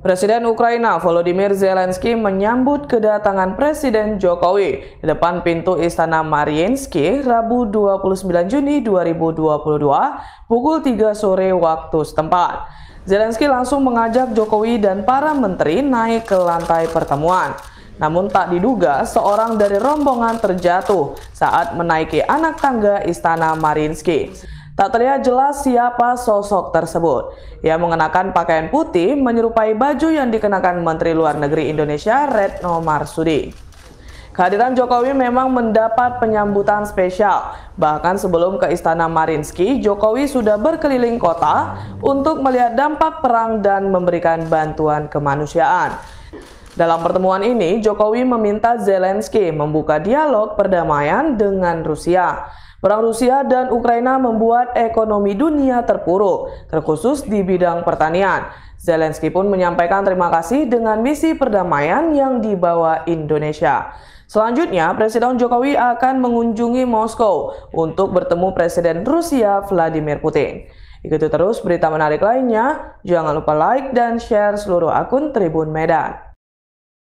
Presiden Ukraina Volodymyr Zelensky menyambut kedatangan Presiden Jokowi di depan pintu Istana Mariinsky Rabu 29 Juni 2022 pukul 3 sore waktu setempat. Zelensky langsung mengajak Jokowi dan para menteri naik ke lantai pertemuan. Namun tak diduga seorang dari rombongan terjatuh saat menaiki anak tangga Istana Marinsky. Tak terlihat jelas siapa sosok tersebut. Ia mengenakan pakaian putih menyerupai baju yang dikenakan Menteri Luar Negeri Indonesia Retno Marsudi. Kehadiran Jokowi memang mendapat penyambutan spesial. Bahkan sebelum ke Istana Marinsky, Jokowi sudah berkeliling kota untuk melihat dampak perang dan memberikan bantuan kemanusiaan. Dalam pertemuan ini, Jokowi meminta Zelensky membuka dialog perdamaian dengan Rusia. Perang Rusia dan Ukraina membuat ekonomi dunia terpuruk, terkhusus di bidang pertanian. Zelensky pun menyampaikan terima kasih dengan misi perdamaian yang dibawa Indonesia. Selanjutnya, Presiden Jokowi akan mengunjungi Moskow untuk bertemu Presiden Rusia Vladimir Putin. Ikuti terus berita menarik lainnya. Jangan lupa like dan share seluruh akun Tribun Medan.